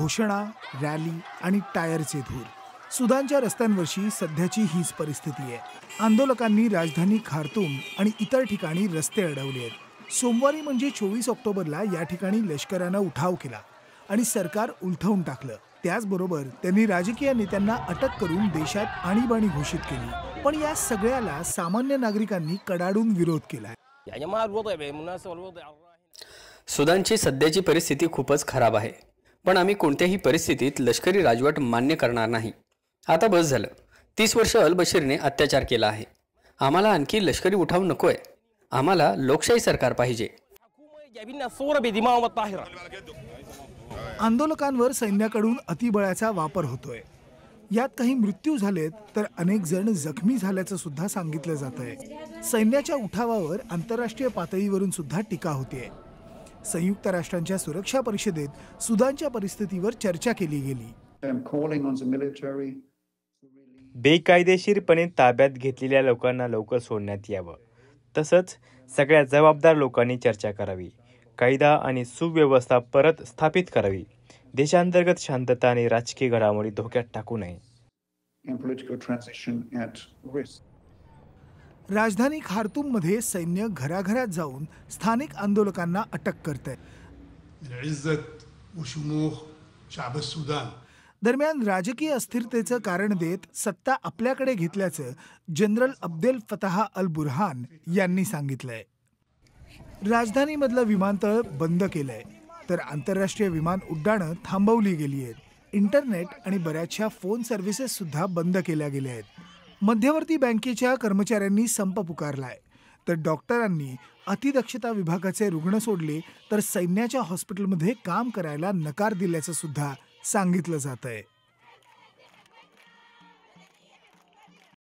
घोषणा रॅली आणि टायरचे धूर सुदानच्या रस्त्यांवरशी सध्याची हीच परिस्थिती आहे आंदोलकांनी राजधानी खारतूम आणि इतर ठिकाणी रस्ते अडवले आहेत सोमवारी म्हणजे चोवीस ऑक्टोबरला या ठिकाणी लष्करानं उठाव केला आणि सरकार उलथवून टाकलं त्याचबरोबर त्यांनी राजकीय नेत्यांना अटक करून देशात आणीबाणी घोषित केली पण या सगळ्याला सामान्य नागरिकांनी कडाडून विरोध केला सुदानची सध्याची परिस्थिती खूपच खराब आहे पण आम्ही कोणत्याही परिस्थितीत लष्करी राजवट मान्य करणार नाही आता बस झालं तीस वर्ष बशीरने अत्याचार केला आहे आम्हाला आणखी लष्करी उठाव नकोय आम्हाला लोकशाही सरकार पाहिजे आंदोलकांवर सैन्याकडून अतिबळाचा वापर होतोय यात काही मृत्यू झालेत तर अनेक जण जखमी झाल्याचं सुद्धा सांगितलं जात आहे सैन्याच्या उठावावर आंतरराष्ट्रीय पातळीवरून सुद्धा टीका होतीये संयुक्त राष्ट्रांच्या सुरक्षा परिषदेत सुदानच्या परिस्थितीवर चर्चा केली गेली बेकायदेशीरपणे ताब्यात घेतलेल्या लोकांना लवकर सोडण्यात यावं तसंच सगळ्या जबाबदार लोकांनी चर्चा करावी कायदा आणि सुव्यवस्था परत स्थापित करावी देशांतर्गत शांतता आणि राजकीय घडामोडी धोक्यात टाकू नये राजधानी मध्ये सैन्य घराघरात जाऊन स्थानिक आंदोलकांना अटक करत आहे दरम्यान राजकीय अस्थिरतेचं कारण देत सत्ता आपल्याकडे घेतल्याचं general Abdel Fattah al Burhan यांनी सांगितलंय राजधानीमधलं विमानतळ बंद केलंय तर आंतरराष्ट्रीय विमान उड्डाणं थांबवली गेली आहेत इंटरनेट आणि बऱ्याचशा फोन सर्व्हिसेस सुद्धा बंद केल्या गेल्या आहेत मध्यवर्ती बँकेच्या कर्मचाऱ्यांनी संप पुकारलाय तर डॉक्टरांनी अतिदक्षता विभागाचे रुग्ण सोडले तर सैन्याच्या हॉस्पिटलमध्ये काम करायला नकार दिल्याचं सुद्धा सांगितलं जात